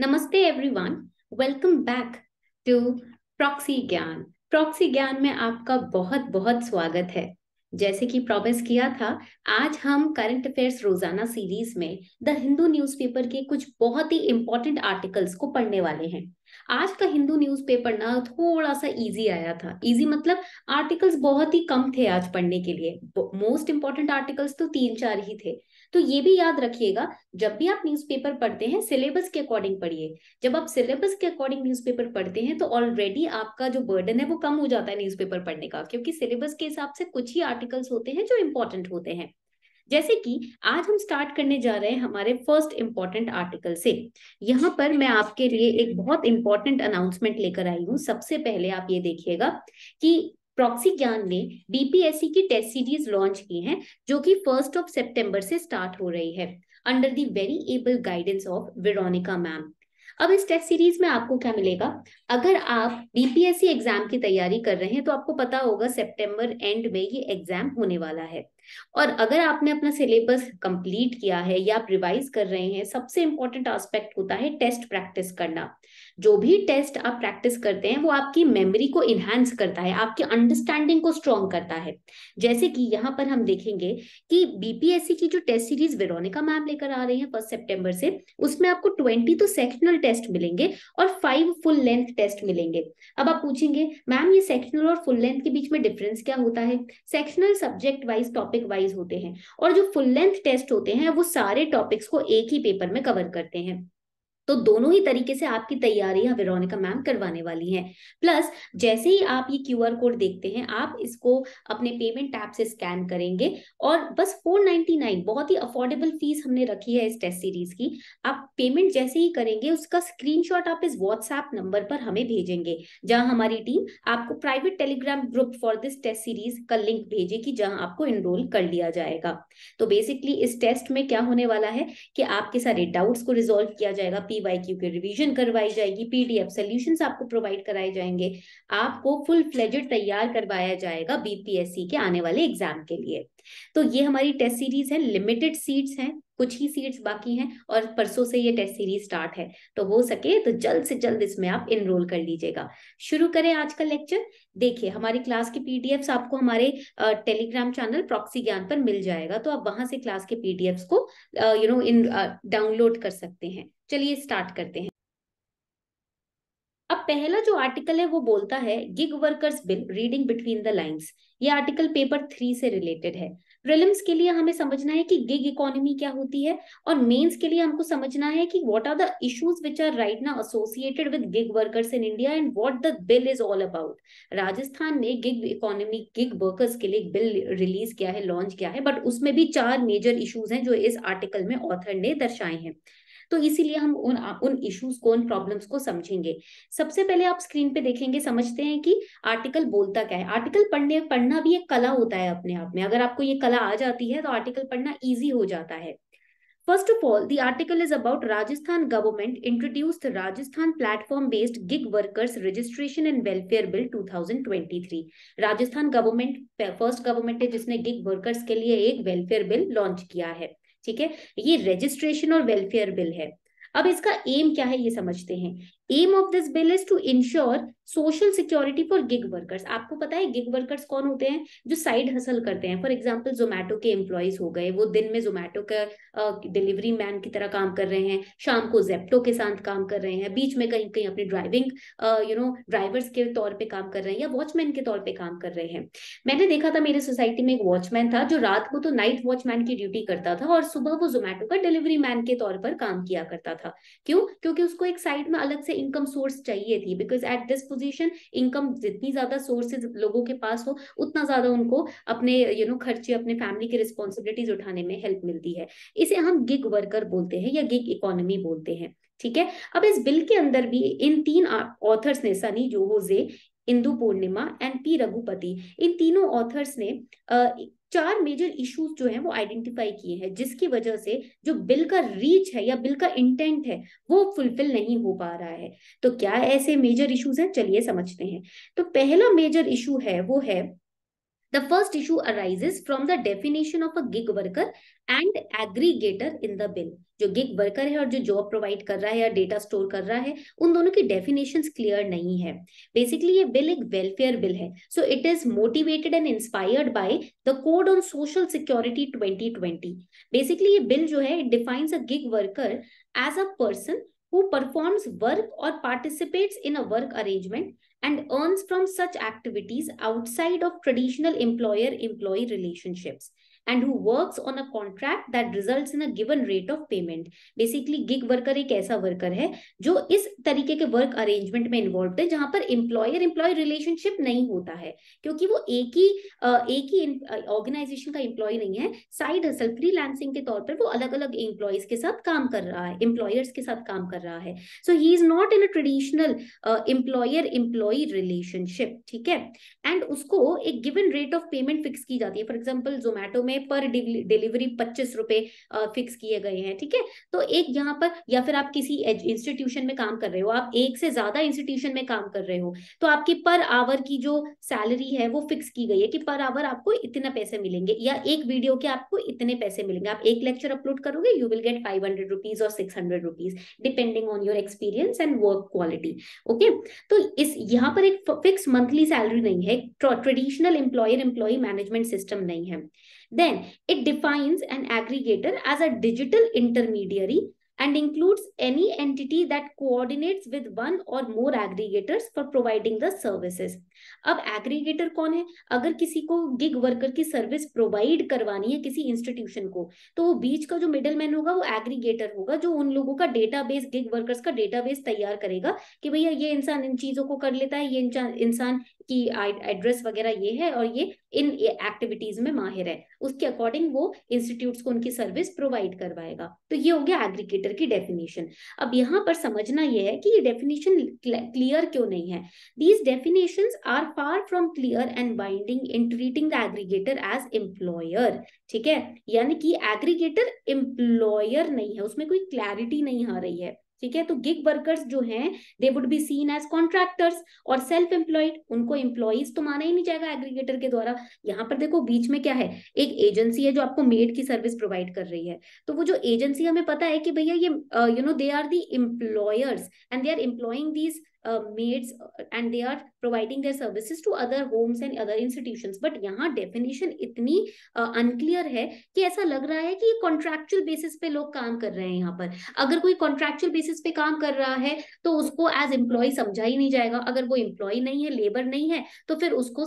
नमस्ते everyone welcome back to proxy Gyan proxy Gyan में आपका बहुत बहुत स्वागत है जैसे कि प्रॉमिस किया था आज हम करंट अफेयर्स रोजाना सीरीज में द हिंदू न्यूज़पेपर के कुछ बहुत ही इंपॉर्टेंट आर्टिकल्स को पढ़ने वाले हैं आज का हिंदू न्यूज़पेपर ना थोड़ा सा इजी आया था इजी मतलब आर्टिकल्स बहुत ही कम थे आज पढ़ने के लिए मोस्ट इंपॉर्टेंट आर्टिकल्स तो तीन चार ही थे तो ये भी याद रखिएगा जब भी आप न्यूज़पेपर पढ़ते हैं सिलेबस के अकॉर्डिंग पढ़िए जब आप सिलेबस के अकॉर्डिंग न्यूज़पेपर पढ़ते हैं तो ऑलरेडी आपका जो बर्डन है वो कम हो जाता है न्यूज़पेपर पढ़ने का क्योंकि सिलेबस के हिसाब से कुछ ही आर्टिकल्स होते हैं जो इम्पोर्टेंट होते हैं जैसे कि आज हम स्टार्ट करने जा रहे हैं हमारे फर्स्ट इम्पोर्टेंट आर्टिकल से यहाँ पर मैं आपके लिए एक बहुत इंपॉर्टेंट अनाउंसमेंट लेकर आई हूँ सबसे पहले आप ये देखिएगा कि प्रॉक्सी ज्ञान ने बीपीएससी की टेस्ट सीरीज लॉन्च की है जो कि फर्स्ट ऑफ सितंबर से स्टार्ट हो रही है under the very able guidance of Veronica ma'am अब इस टेस्ट सीरीज में आपको क्या मिलेगा अगर आप बीपीएससी एग्जाम की तैयारी कर रहे हैं तो आपको पता होगा सितंबर एंड में ये एग्जाम होने वाला है और अगर आपने अपना सिलेबस कंप्लीट किया है या आप रिवाइज कर रहे हैं सबसे इंपॉर्टेंट आस्पेक्ट होता है टेस्ट प्रैक्टिस करना जो भी टेस्ट आप प्रैक्टिस करते हैं वो आपकी मेमोरी को इनहेंस करता है आपकी अंडरस्टैंडिंग को स्ट्रॉन्ग करता है जैसे कि यहाँ पर हम देखेंगे कि बीपीएससी की जो टेस्ट सीरीज वेरोनिका मैम लेकर आ रही है फर्स्ट सेप्टेम्बर से उसमें आपको ट्वेंटी तो सेक्शनल टेस्ट मिलेंगे और फाइव फुल लेंथ टेस्ट मिलेंगे अब आप पूछेंगे मैम ये सेक्शनल और फुल लेंथ के बीच में डिफरेंस क्या होता है sectional subject wise topic wise होते हैं और जो फुल लेंथ टेस्ट होते हैं वो सारे टॉपिक्स को एक ही पेपर में कवर करते हैं तो दोनों ही तरीके से आपकी तैयारियां वेरोनिका मैम करवाने वाली हैं प्लस जैसे ही आप ये क्यूआर कोड देखते हैं आप इसको अपने पेमेंट ऐप से स्कैन करेंगे और बस 499 बहुत ही अफोर्डेबल फीस हमने रखी है इस टेस्ट सीरीज की आप पेमेंट जैसे ही करेंगे उसका स्क्रीनशॉट आप इस व्हाट्सएप नंबर पर हमें भेजेंगे जहां हमारी टीम आपको private Telegram group for this test series का लिंक भेजेगी जहां आपको एनरोल कर लिया जाएगा तो बेसिकली इस टेस्ट में क्या होने वाला है कि आपके सारे डाउट्स को रिजोल्व किया जाएगा पीवाईक्यू के रिवीजन करवाई जाएगी पीडीएफ सॉल्यूशंस आपको प्रोवाइड कराए जाएंगे आपको फुल फ्लेजेड तैयार करवाया जाएगा बीपीएससी के आने वाले एग्जाम के लिए तो ये हमारी टेस्ट सीरीज है लिमिटेड सीट्स हैं कुछ ही सीट्स बाकी हैं और परसों से ये टेस्ट सीरीज स्टार्ट है तो हो सके तो जल्द से जल्द इसमें आप इनरोल कर लीजिएगा शुरू करें आज का लेक्चर देखिए हमारी क्लास के पीडीएफ आपको हमारे टेलीग्राम चैनल प्रॉक्सी ज्ञान पर मिल जाएगा तो आप वहां से क्लास के पीडीएफ को यू नो इन डाउनलोड कर सकते हैं चलिए स्टार्ट करते हैं अब पहला जो आर्टिकल है वो बोलता है gig workers bill reading between the lines ये आर्टिकल पेपर थ्री से रिलेटेड है प्रिलिम्स के लिए हमें समझना है कि गिग इकोनॉमी क्या होती है और मेंस के लिए हमको समझना है कि what are the issues which are right ना associated with gig workers in India and what the bill is all about Rajasthan ने गिग इकोनॉमी गिग वर्कर्स के लिए बिल रिलीज किया है लॉन्च किया है बट उसमें भी चार मेजर इश्यूज हैं जो इस आर्टिकल में ऑथर ने दर्शाए हैं तो इसीलिए हम उन उन इश्यूज को उन प्रॉब्लम्स को समझेंगे सबसे पहले आप स्क्रीन पे देखेंगे समझते हैं कि आर्टिकल बोलता क्या है आर्टिकल पढ़ने पढ़ना भी एक कला होता है अपने आप में अगर आपको ये कला आ जाती है तो आर्टिकल पढ़ना ईजी हो जाता है first of all the article is about Rajasthan government introduced Rajasthan platform based gig workers registration and welfare bill 2023 Rajasthan government first government है जिसने गिग वर्कर्स के लिए एक वेलफेयर बिल लॉन्च किया है ठीक है ये रजिस्ट्रेशन और वेलफेयर बिल है अब इसका एम क्या है ये समझते हैं aim of this bill is to ensure social security for gig workers आपको पता है गिग वर्कर्स कौन होते हैं जो साइड हसल करते हैं फॉर एग्जाम्पल जोमेटो के एम्प्लॉयज हो गए वो दिन में जोमेटो का डिलीवरी मैन की तरह काम कर रहे हैं शाम को जेप्टो के साथ काम कर रहे हैं बीच में कहीं कहीं अपने ड्राइविंग यू नो ड्राइवर्स के तौर पर काम कर रहे हैं या वॉचमैन के तौर पर काम कर रहे हैं मैंने देखा था मेरे सोसाइटी में एक वॉचमैन था जो रात को तो नाइट वॉचमैन की ड्यूटी करता था और सुबह वो जोमेटो का डिलीवरी मैन के तौर पर काम किया करता था था क्यों क्योंकि उसको एक साइड में अलग से इनकम सोर्स चाहिए थी because at this position income जितनी ज्यादा सोर्सेज लोगों के पास हो उतना ज्यादा उनको अपने यू you नो know, खर्चे अपने फैमिली की रिस्पॉन्सिबिलिटीज उठाने में हेल्प मिलती है इसे हम गिग वर्कर बोलते हैं या गिग इकोनॉमी बोलते हैं ठीक है अब इस बिल के अंदर भी इन तीन ऑथर्स ने सनी जोहोजे इंदु पूर्णिमा एंड पी रघुपति इन तीनों ऑथर्स ने चार मेजर इश्यूज जो हैं वो आइडेंटिफाई किए हैं जिसकी वजह से जो बिल का रीच है या बिल का इंटेंट है वो फुलफिल नहीं हो पा रहा है तो क्या ऐसे मेजर इश्यूज हैं चलिए समझते हैं तो पहला मेजर इशू है वो है The first issue arises from the definition of a gig worker and aggregator in the bill. जो गिग वर्कर है और जो जॉब प्रोवाइड कर रहा है या डेटा स्टोर कर रहा है उन दोनों की डेफिनेशन क्लियर नहीं है बेसिकली ये बिल एक वेलफेयर बिल है so it is motivated and inspired by the code on social security 2020 basically ये बिल जो है it defines a gig worker as a person who performs work or participates in a work arrangement and earns from such activities outside of traditional employer employee relationships. And who work on a contract that result in a given rate of payment basically gig worker एक ऐसा worker है जो इस तरीके के work arrangement में involve है जहां पर इंप्लॉयर इंप्लॉय रिलेशनशिप नहीं होता है क्योंकि वो एक ही एक ही ऑर्गेनाइजेशन का इंप्लॉय नहीं है साइड हसल लैंसिंग के तौर पर वो अलग अलग इंप्लॉयज के साथ काम कर रहा है एम्प्लॉयर्स के साथ काम कर रहा है so he is not in a traditional employer employee relationship ठीक है एंड उसको एक given rate of payment fix की जाती है फॉर एग्जाम्पल जोमेटो में में पर डिलीवरी पच्चीस रुपए फिक्स किए गए हैं ठीक है थीके? तो एक यहाँ पर या फिर आप किसी इंस्टीट्यूशन में काम कर रहे हो आप एक से ज्यादा इंस्टीट्यूशन में काम कर रहे हो तो आपकी पर आवर की जो सैलरी है वो फिक्स की गई है कि पर आवर आपको इतना पैसे मिलेंगे या एक वीडियो के आपको इतने पैसे मिलेंगे आप एक लेक्चर अपलोड करोगे you will get five hundred rupees और six hundred rupees depending on your experience and work quality okay तो इस यहाँ पर एक फिक्स मंथली सैलरी नहीं है traditional employer employee management system नहीं है Then it defines an aggregator as a digital intermediary and includes any entity that coordinates with one or more aggregators for providing the services. अब aggregator कौन है अगर किसी को gig worker की service provide करवानी है किसी इंस्टीट्यूशन को तो वो बीच का जो मिडलमैन होगा वो एग्रीगेटर होगा जो उन लोगों का डेटाबेस गिग वर्कर्स का डेटाबेस तैयार करेगा कि भैया ये इंसान इन चीजों को कर लेता है ये इंसान कि एड्रेस वगैरह ये है और ये इन एक्टिविटीज में माहिर है उसके अकॉर्डिंग वो इंस्टीट्यूट को उनकी सर्विस प्रोवाइड करवाएगा तो ये हो गया एग्रीगेटर की डेफिनेशन अब यहाँ पर समझना यह है कि ये डेफिनेशन क्लियर क्यों नहीं है these definition are far from clear and binding in treating the aggregator as employer ठीक है यानी कि एग्रीगेटर एम्प्लॉयर नहीं है उसमें कोई क्लैरिटी नहीं आ रही है ठीक है तो गिग वर्कर्स जो हैं they would be seen as contractors और सेल्फ एम्प्लॉयड उनको एम्प्लॉयज तो माना ही नहीं जाएगा एग्रीगेटर के द्वारा यहाँ पर देखो बीच में क्या है एक एजेंसी है जो आपको मेड की सर्विस प्रोवाइड कर रही है तो वो जो एजेंसी हमें पता है कि भैया ये you know they are the employers and they are employing these maids and they are providing their services to other homes and other institutions but यहाँ डेफिनेशन इतनी अनक्लियर है कि ऐसा लग रहा है कि ये कॉन्ट्रैक्चुअल बेसिस पे लोग काम कर रहे हैं यहाँ पर अगर कोई कॉन्ट्रैक्चुअल बेसिस पे काम कर रहा है तो उसको एज एम्प्लॉय समझा ही नहीं जाएगा अगर वो एम्प्लॉय नहीं है लेबर नहीं है तो फिर उसको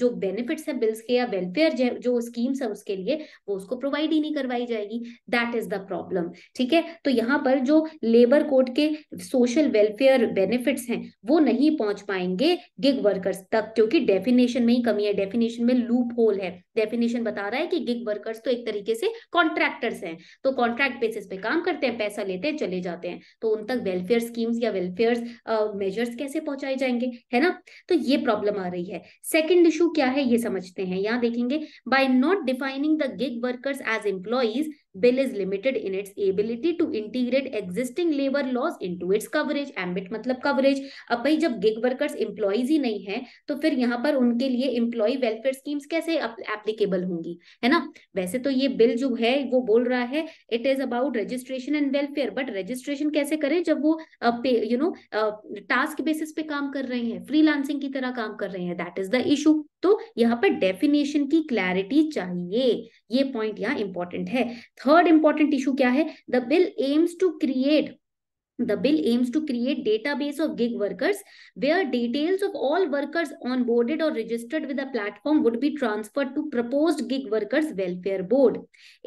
जो बेनिफिट्स है बिल्स के या वेलफेयर जो स्कीम्स है उसके लिए वो उसको प्रोवाइड ही नहीं करवाई जाएगी दैट इज द प्रॉब्लम ठीक है तो यहाँ पर जो लेबर कोड के सोशल वेलफेयर बेनिफिट्स हैं वो नहीं पहुंच पाएंगे गिग वर्कर्स तक क्योंकि डेफिनेशन में ही कमी है डेफिनेशन में लूप होल है डेफिनेशन बता रहा है कि गिग वर्कर्स तो एक तरीके से कॉन्ट्रैक्टर्स हैं तो कॉन्ट्रैक्ट बेसिस पे काम करते हैं पैसा लेते हैं चले जाते हैं तो उन तक वेलफेयर स्कीम्स या वेलफेयर मेजर्स कैसे पहुंचाए जाएंगे है ना तो ये प्रॉब्लम आ रही है सेकेंड इशू क्या है ये समझते हैं यहाँ देखेंगे by not defining the gig workers as employees Bill is limited in its ability to integrate existing labor laws into its coverage. Ambit मतलब coverage. अब भाई जब gig workers employees ही नहीं है तो फिर यहाँ पर उनके लिए employee welfare schemes कैसे applicable होंगी है ना वैसे तो ये bill जो है वो बोल रहा है it is about registration and welfare. But registration कैसे करें जब वो यू नो टास्क बेसिस पे काम कर रहे हैं फ्रीलांसिंग की तरह काम कर रहे हैं दैट इज द इशू तो यहाँ पर डेफिनेशन की क्लैरिटी चाहिए ये पॉइंट यहाँ इंपॉर्टेंट है थर्ड इंपॉर्टेंट इशू क्या है the bill aims to create The bill aims to create database of gig workers where details of all workers onboarded or registered with a platform would be transferred to proposed gig workers welfare board.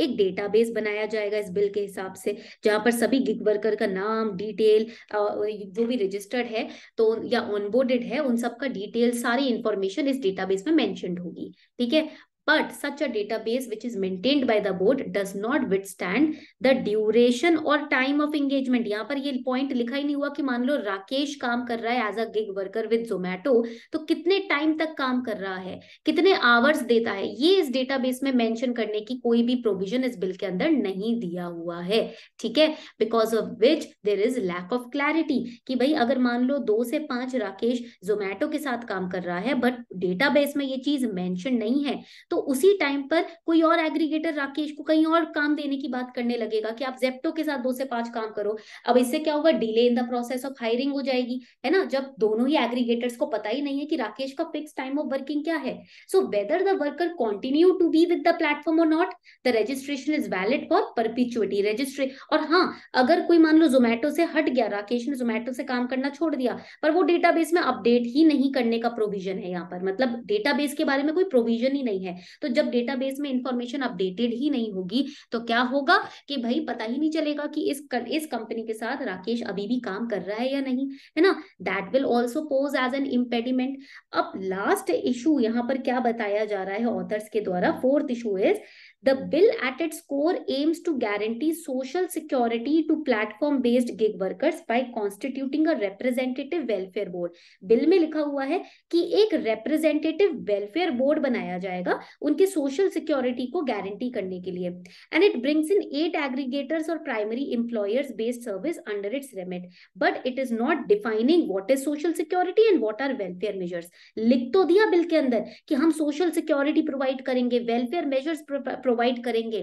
एक database बनाया जाएगा इस bill के हिसाब से जहां पर सभी गिग वर्कर का नाम डिटेल जो भी रजिस्टर्ड है तो या ऑनबोर्डेड है उन सबका डिटेल सारी इंफॉर्मेशन इस डेटाबेस में मैंशन होगी ठीक है But such a database which is maintained by the board does not withstand the duration or time of engagement. yahan par ye point likha hi nahi hua ki maan lo rakesh kaam kar raha hai as a gig worker with Zomato to kitne time tak kaam kar raha hai kitne hours deta hai ye is database mein mention karne ki koi bhi provision is bill ke andar nahi diya hua hai theek hai because of which there is lack of clarity ki bhai agar maan lo 2 se 5 rakesh Zomato ke sath kaam kar raha hai but database mein ye cheez mention nahi hai तो उसी time पर कोई और aggregator Rakesh को कहीं और काम देने की बात करने लगेगा कि आप जेप्टो के साथ दो से पांच काम करो अब इससे क्या होगा delay in the process of hiring हो जाएगी है ना जब दोनों ही एग्रीगेटर्स को पता ही नहीं है कि राकेश का फिक्स टाइम ऑफ वर्किंग क्या है so whether the worker continue to be with the platform or not the registration is valid for perpetuity रजिस्ट्रे और हाँ अगर कोई मान लो जोमेटो से हट गया राकेश ने जोमेटो से काम करना छोड़ दिया पर वो डेटाबेस में अपडेट ही नहीं करने का प्रोविजन है यहाँ पर मतलब डेटाबेस के बारे में कोई प्रोविजन ही नहीं है तो जब डेटाबेस में इंफॉर्मेशन अपडेटेड ही नहीं होगी तो क्या होगा कि भाई पता ही नहीं चलेगा कि इस इस कंपनी के साथ राकेश अभी भी काम कर रहा है या नहीं है ना that will also pose as an impediment अब लास्ट इशू यहाँ पर क्या बताया जा रहा है ऑथर्स के द्वारा fourth issue is The bill at its core aims to guarantee social security to platform-based gig workers by constituting a representative welfare board. bill mein likha hua hai ki ek representative welfare board banaya jayega unki social security ko guarantee karne ke liye And it brings in eight aggregators or primary employers-based service under its remit. But it is not defining what is social security and what are welfare measures. लिख to diya bill ke andar ki hum social security provide karenge welfare measures pro provide करेंगे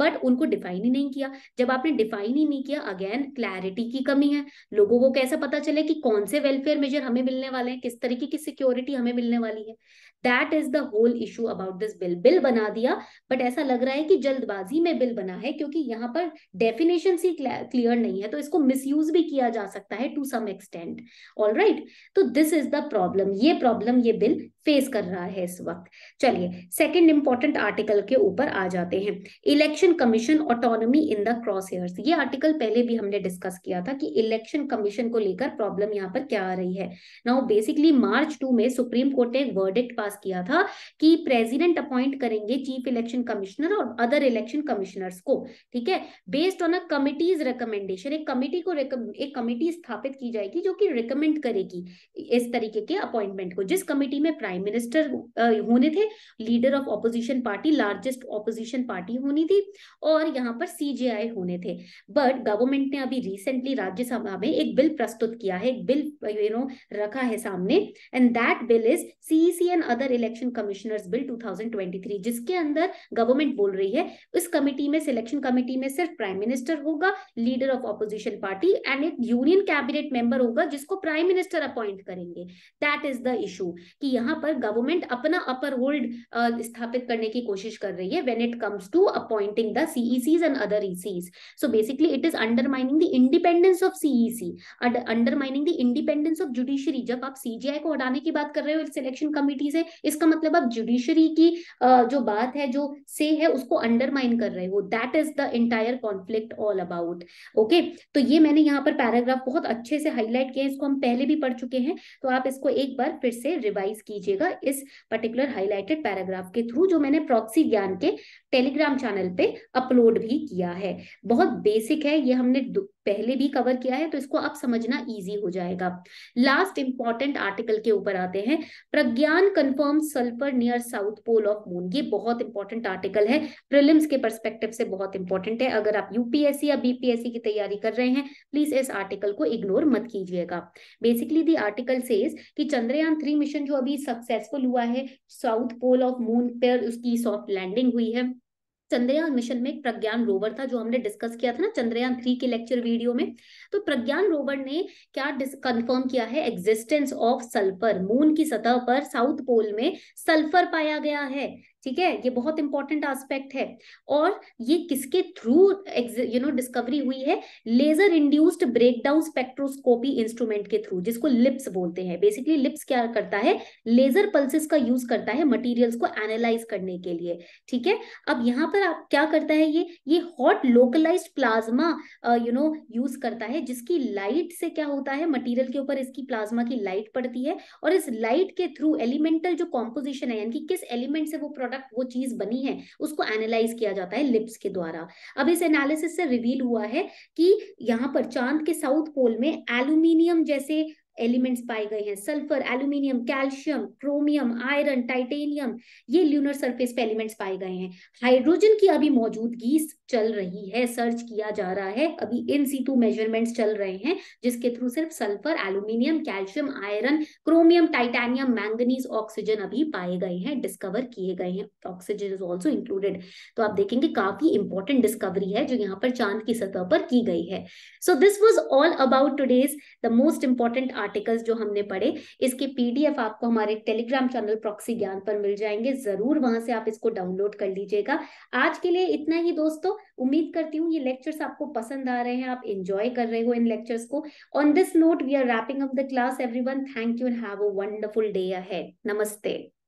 but उनको define ही नहीं किया जब आपने define ही नहीं किया अगेन क्लैरिटी की कमी है लोगों को कैसे पता चले कि कौन से वेलफेयर मेजर हमें मिलने वाले हैं किस तरीके की सिक्योरिटी हमें मिलने वाली है that is the whole issue about this bill bill बना दिया बट ऐसा लग रहा है कि जल्दबाजी में बिल बना है क्योंकि यहाँ पर डेफिनेशन ही क्लियर नहीं है तो इसको मिस भी किया जा सकता है to some extent all right तो दिस इज द प्रॉब्लम ये प्रॉब्लम ये बिल फेस कर रहा है इस वक्त चलिए सेकंड इंपॉर्टेंट आर्टिकल के ऊपर आ जाते हैं election commission autonomy in the crosshairs ये आर्टिकल पहले भी हमने डिस्कस किया था कि इलेक्शन कमीशन को लेकर प्रॉब्लम यहाँ पर क्या आ रही है नाउ बेसिकली मार्च टू में सुप्रीम कोर्ट ने एक वर्डिक्ट पास किया था कि प्रेजिडेंट अपॉइंट करेंगे चीफ इलेक्शन कमिश्नर और अदर इलेक्शन कमिश्नर्स को ठीक है based on a committee's recommendation एक कमिटी को एक कमिटी स्थापित की जाएगी जो कि रिकमेंड करेगी इस तरीके के अपॉइंटमेंट को जिस कमिटी में प्राइम मिनिस्टर होने थे leader of opposition party largest opposition party होनी थी और यहाँ पर सीजेआई होने थे बट गवर्नमेंट ने अभी रिसेंटली राज्यसभा में एक बिल प्रस्तुत किया है एक बिल यू नो रखा है सामने and that bill is CEC and other election commissioners bill 2023 जिसके अंदर गवर्नमेंट बोल रही है इस कमिटी में सिलेक्शन कमिटी में सिर्फ प्राइम मिनिस्टर होगा leader of opposition party and एक यूनियन कैबिनेट मेंबर होगा जिसको प्राइम मिनिस्टर अपॉइंट करेंगे दैट इज द इशू कि यहाँ पर गवर्नमेंट अपना अपर होल्ड स्थापित करने की कोशिश कर रही है when it comes to appointing the सीईसीज and other ECs so basically it is undermining the independence of CEC undermining the independence of judiciary जब आप सीजीआई को हटाने की बात कर रहे हो सिलेक्शन कमिटी से इसका मतलब आप जुडिशरी की जो बात है जो से है उसको अंडरमाइन कर रहे हो that is the entire conflict all about okay तो ये मैंने यहाँ पर पैराग्राफ बहुत अच्छे से हाईलाइट किया इसको हम पहले भी पढ़ चुके हैं तो आप इसको एक बार फिर से रिवाइज कीजिए कीजिएगा इस पर्टिकुलर हाईलाइटेड पैराग्राफ के थ्रू जो मैंने प्रॉक्सी ज्ञान के टेलीग्राम चैनल पे अपलोड भी किया है बहुत बेसिक है ये हमने पहले भी कवर किया है तो इसको आप समझना इजी हो जाएगा लास्ट इंपॉर्टेंट आर्टिकल के ऊपर आते हैं Pragyan confirm sulphur near south pole of moon ये बहुत इंपॉर्टेंट आर्टिकल है प्रिलिम्स के परस्पेक्टिव से बहुत इंपॉर्टेंट है अगर आप यूपीएससी या बीपीएससी की तैयारी कर रहे हैं प्लीज इस आर्टिकल को इग्नोर मत कीजिएगा बेसिकली दी आर्टिकल सेज कि चंद्रयान थ्री मिशन जो अभी सक्सेसफुल हुआ है साउथ पोल ऑफ मून पर उसकी सॉफ्ट लैंडिंग हुई है चंद्रयान मिशन में एक प्रज्ञान रोवर था जो हमने डिस्कस किया था ना चंद्रयान थ्री के लेक्चर वीडियो में तो प्रज्ञान रोवर ने क्या कंफर्म किया है एग्जिस्टेंस ऑफ सल्फर मून की सतह पर साउथ पोल में सल्फर पाया गया है ठीक है ये बहुत इंपॉर्टेंट एस्पेक्ट है और ये किसके थ्रू यू नो डिस्कवरी हुई है laser induced breakdown spectroscopy instrument के थ्रू जिसको लिप्स बोलते हैं बेसिकली लिप्स क्या करता है लेजर पल्सिस का यूज करता है मटीरियल्स को एनालाइज करने के लिए ठीक है अब यहाँ पर आप क्या करता है ये ये hot localise plasma you know use करता है जिसकी लाइट से क्या होता है मटीरियल के ऊपर इसकी प्लाज्मा की लाइट पड़ती है और इस लाइट के थ्रू एलिमेंटल जो कॉम्पोजिशन है यानी कि किस एलिमेंट से वो प्रोडक्ट वो चीज बनी है उसको एनालाइज किया जाता है लिप्स के द्वारा अब इस एनालिसिस से रिवील हुआ है कि यहाँ पर चांद के साउथ पोल में एल्यूमिनियम जैसे एलिमेंट्स पाए गए हैं sulphur aluminium calcium chromium iron titanium ये ल्यूनर सरफेस पे एलिमेंट्स पाए गए हैं हाइड्रोजन की अभी मौजूदगी चल रही है सर्च किया जा रहा है अभी इन सीटू मेजरमेंट्स चल रहे हैं जिसके थ्रू सिर्फ sulphur aluminium calcium iron chromium titanium manganese oxygen अभी पाए गए हैं डिस्कवर किए गए हैं ऑक्सीजन इज ऑल्सो इंक्लूडेड तो आप देखेंगे काफी इंपॉर्टेंट डिस्कवरी है जो यहाँ पर चांद की सतह पर की गई है so this was all about today's the most important articles जो हमने पढ़े इसके पीडीएफ आपको हमारे टेलीग्राम चैनल प्रॉक्सी ज्ञान पर मिल जाएंगे जरूर वहां से आप इसको डाउनलोड कर लीजिएगा आज के लिए इतना ही दोस्तों उम्मीद करती हूँ ये लेक्चर्स आपको पसंद आ रहे हैं आप इंजॉय कर रहे हो इन लेक्चर्स को on this note we are wrapping up the class every thank you and have a wonderful day ahead नमस्ते